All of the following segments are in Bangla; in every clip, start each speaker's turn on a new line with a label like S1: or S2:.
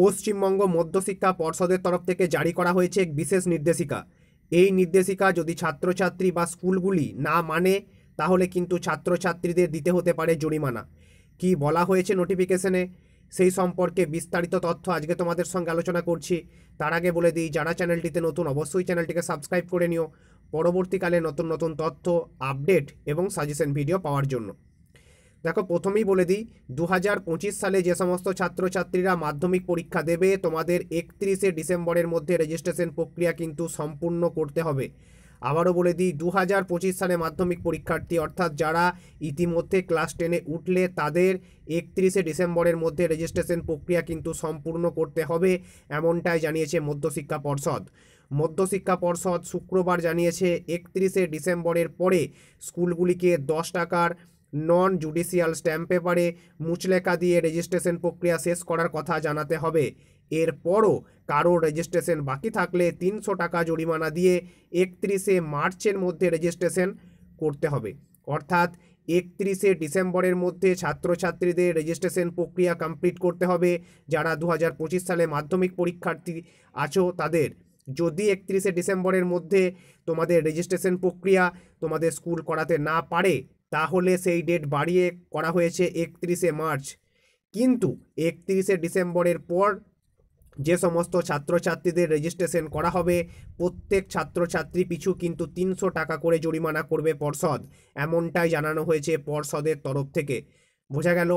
S1: পশ্চিমবঙ্গ মধ্যশিক্ষা পর্ষদের তরফ থেকে জারি করা হয়েছে এক বিশেষ নির্দেশিকা এই নির্দেশিকা যদি ছাত্রছাত্রী বা স্কুলগুলি না মানে তাহলে কিন্তু ছাত্রছাত্রীদের দিতে হতে পারে জরিমানা কি বলা হয়েছে নোটিফিকেশনে সেই সম্পর্কে বিস্তারিত তথ্য আজকে তোমাদের সঙ্গে আলোচনা করছি তার আগে বলে দিই যারা চ্যানেলটিতে নতুন অবশ্যই চ্যানেলটিকে সাবস্ক্রাইব করে নিও পরবর্তীকালে নতুন নতুন তথ্য আপডেট এবং সাজেশন ভিডিও পাওয়ার জন্য দেখো প্রথমেই বলে দিই দু সালে যে সমস্ত ছাত্রছাত্রীরা মাধ্যমিক পরীক্ষা দেবে তোমাদের একত্রিশে ডিসেম্বরের মধ্যে রেজিস্ট্রেশন প্রক্রিয়া কিন্তু সম্পূর্ণ করতে হবে আবারও বলে দিই দু হাজার সালে মাধ্যমিক পরীক্ষার্থী অর্থাৎ যারা ইতিমধ্যে ক্লাস টেনে উঠলে তাদের একত্রিশে ডিসেম্বরের মধ্যে রেজিস্ট্রেশন প্রক্রিয়া কিন্তু সম্পূর্ণ করতে হবে এমনটাই জানিয়েছে মধ্যশিক্ষা পর্ষদ মধ্যশিক্ষা পর্ষদ শুক্রবার জানিয়েছে একত্রিশে ডিসেম্বরের পরে স্কুলগুলিকে দশ টাকার নন জুডিশিয়াল স্ট্যাম্প পেপারে মুচলেখা দিয়ে রেজিস্ট্রেশন প্রক্রিয়া শেষ করার কথা জানাতে হবে এরপরও কারো রেজিস্ট্রেশন বাকি থাকলে তিনশো টাকা জরিমানা দিয়ে একত্রিশে মার্চের মধ্যে রেজিস্ট্রেশন করতে হবে অর্থাৎ একত্রিশে ডিসেম্বরের মধ্যে ছাত্রছাত্রীদের রেজিস্ট্রেশন প্রক্রিয়া কমপ্লিট করতে হবে যারা দু সালে মাধ্যমিক পরীক্ষার্থী আছো তাদের যদি একত্রিশে ডিসেম্বরের মধ্যে তোমাদের রেজিস্ট্রেশন প্রক্রিয়া তোমাদের স্কুল করাতে না পারে তাহলে সেই ডেট বাড়িয়ে করা হয়েছে একত্রিশে মার্চ কিন্তু একত্রিশে ডিসেম্বরের পর যে সমস্ত ছাত্রছাত্রীদের রেজিস্ট্রেশন করা হবে প্রত্যেক ছাত্রছাত্রী পিছু কিন্তু তিনশো টাকা করে জরিমানা করবে পর্ষদ এমনটাই জানানো হয়েছে পর্ষদের তরফ থেকে বোঝা গেল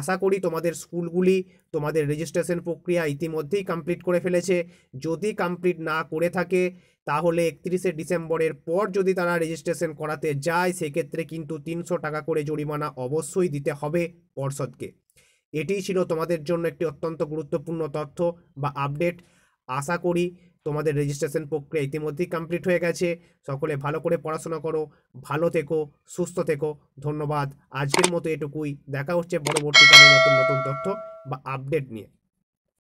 S1: আশা করি তোমাদের স্কুলগুলি তোমাদের রেজিস্ট্রেশন প্রক্রিয়া ইতিমধ্যেই কমপ্লিট করে ফেলেছে যদি কমপ্লিট না করে থাকে তাহলে একত্রিশে ডিসেম্বরের পর যদি তারা রেজিস্ট্রেশন করাতে যায় সেক্ষেত্রে কিন্তু তিনশো টাকা করে জরিমানা অবশ্যই দিতে হবে পর্ষদকে এটি ছিল তোমাদের জন্য একটি অত্যন্ত গুরুত্বপূর্ণ তথ্য বা আপডেট আশা করি তোমাদের রেজিস্ট্রেশন প্রক্রিয়া ইতিমধ্যেই কমপ্লিট হয়ে গেছে সকলে ভালো করে পড়াশোনা করো ভালো থেকো সুস্থ থেকো ধন্যবাদ আজকের মতো এটুকুই দেখা হচ্ছে পরবর্তীকালে নতুন নতুন তথ্য বা আপডেট নিয়ে